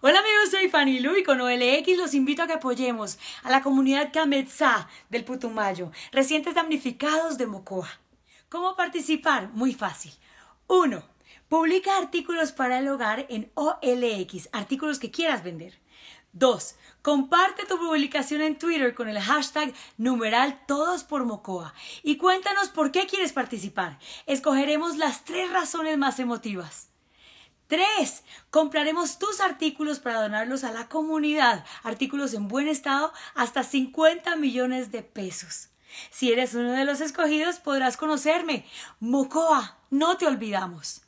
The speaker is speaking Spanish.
Hola amigos, soy Fanny Lu y con OLX los invito a que apoyemos a la comunidad Cametzá del Putumayo, recientes damnificados de Mocoa. ¿Cómo participar? Muy fácil. 1. Publica artículos para el hogar en OLX, artículos que quieras vender. 2. Comparte tu publicación en Twitter con el hashtag numeral todos por Mocoa y cuéntanos por qué quieres participar. Escogeremos las tres razones más emotivas. 3. compraremos tus artículos para donarlos a la comunidad, artículos en buen estado hasta 50 millones de pesos. Si eres uno de los escogidos podrás conocerme. Mocoa, no te olvidamos.